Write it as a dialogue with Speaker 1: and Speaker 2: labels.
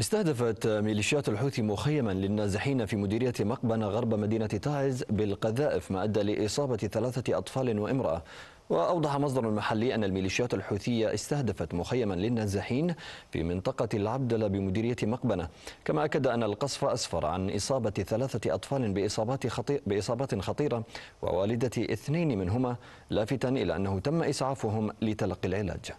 Speaker 1: استهدفت ميليشيات الحوثي مخيما للنازحين في مديرية مقبنة غرب مدينة تايز بالقذائف ما أدى لإصابة ثلاثة أطفال وامرأة وأوضح مصدر محلي أن الميليشيات الحوثية استهدفت مخيما للنازحين في منطقة العبدلة بمديرية مقبنة كما أكد أن القصف أسفر عن إصابة ثلاثة أطفال بإصابات, خطي... بإصابات خطيرة ووالدة اثنين منهما لافتا إلى أنه تم إسعافهم لتلقي العلاج